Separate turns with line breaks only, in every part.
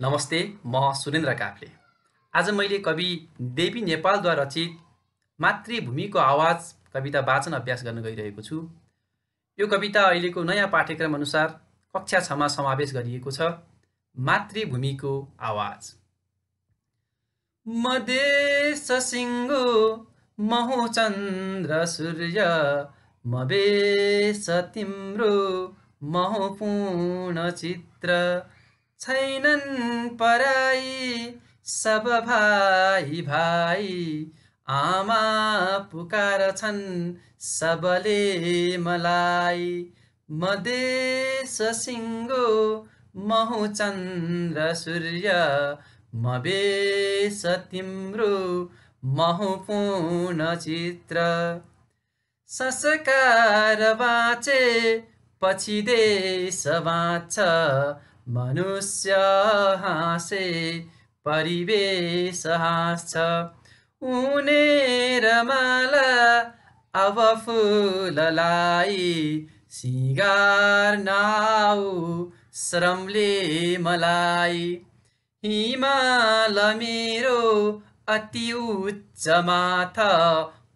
नमस्ते म सुरेन्द्र काफ्ले आज मैले कवि देवी नेपालद्वारा रचित मातृभूमिको आवाज कविता वाचन अभ्यास गर्न गइरहेको छु यो कविता अहिलेको नयाँ पाठ्यक्रम अनुसार कक्षा छमा समावेश गरिएको छ मातृभूमिको आवाज मदेश सिङ्गो महु चन्द्र सूर्य मवेश तिम्रो महु चित्र छैनन् पराई सब भाइ भाइ आमा पुकार छन् सबले मलाई मदेश सिङ्गो महु चन्द्र सूर्य म बेस तिम्रो महु पूर्ण चित्र संस्कार बाँचे पछि देश बाँच्छ मनुष्य हाँसे परिवेश हाँस्छ उनी रमाला अब फुललाई सिँगार नाउ श्रमले मलाई हिमाल मेरो अति उच्च माथ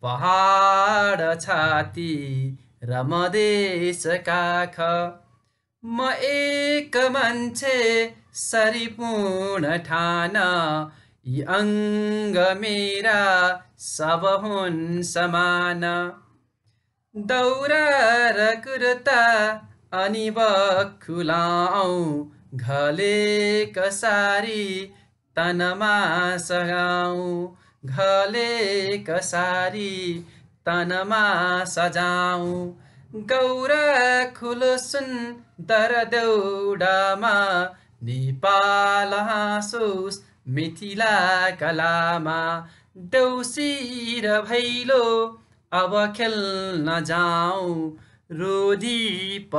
पहाड छाती रमदेश काख म एक मान्छे सरिपूर्ण ठाना यी अङ्ग मेरा सब हुन् समान दौरा र कुर्ता अनि बखुलाउ घले कसारी तनमा सघाउ घले कसारी तनमा सजाउँ गौरा खुलसुन दर दौडामा नेपाल हाँसोस् मिथिला कलामा देउसी र भैलो अब खेल्न जाउँ रोधी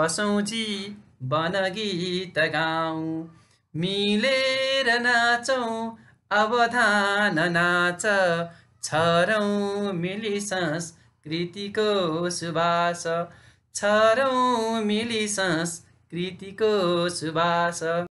बन गीत गाउँ मिलेर नाचौँ अवधान नाच छरौँ मिलिसस् कृतिको सुभाष छरौँ मिली कृतिको सुभाष